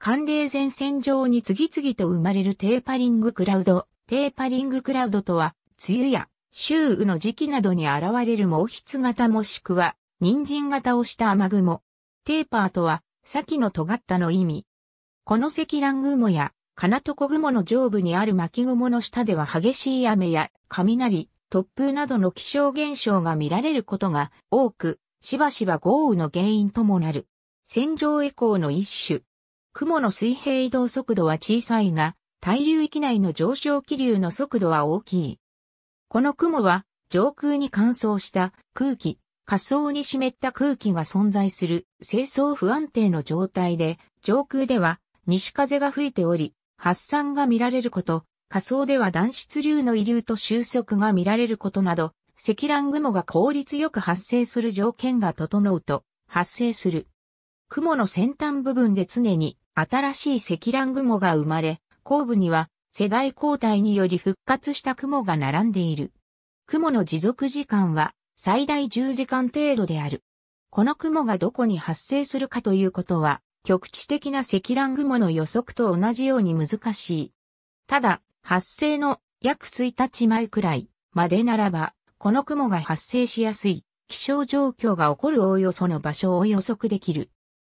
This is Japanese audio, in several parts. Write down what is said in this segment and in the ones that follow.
寒冷前線上に次々と生まれるテーパリングクラウド。テーパリングクラウドとは、梅雨や周雨の時期などに現れる毛筆型もしくは、人参型をした雨雲。テーパーとは、先の尖ったの意味。この積乱雲や、金床雲の上部にある巻雲の下では激しい雨や、雷、突風などの気象現象が見られることが多く、しばしば豪雨の原因ともなる。戦場エコーの一種、雲の水平移動速度は小さいが、対流域内の上昇気流の速度は大きい。この雲は、上空に乾燥した空気、下層に湿った空気が存在する清掃不安定の状態で、上空では西風が吹いており、発散が見られること、下層では暖湿流の遺留と収束が見られることなど、積乱雲が効率よく発生する条件が整うと発生する。雲の先端部分で常に新しい積乱雲が生まれ、後部には世代交代により復活した雲が並んでいる。雲の持続時間は最大10時間程度である。この雲がどこに発生するかということは、局地的な積乱雲の予測と同じように難しい。ただ、発生の約1日前くらいまでならば、この雲が発生しやすい気象状況が起こるおおよその場所を予測できる。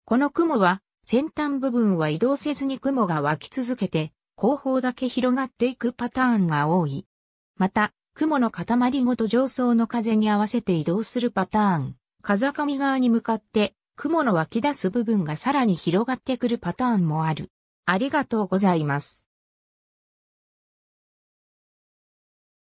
この雲は先端部分は移動せずに雲が湧き続けて、後方だけ広がっていくパターンが多い。また、雲の塊ごと上層の風に合わせて移動するパターン、風上側に向かって雲の湧き出す部分がさらに広がってくるパターンもある。ありがとうございます。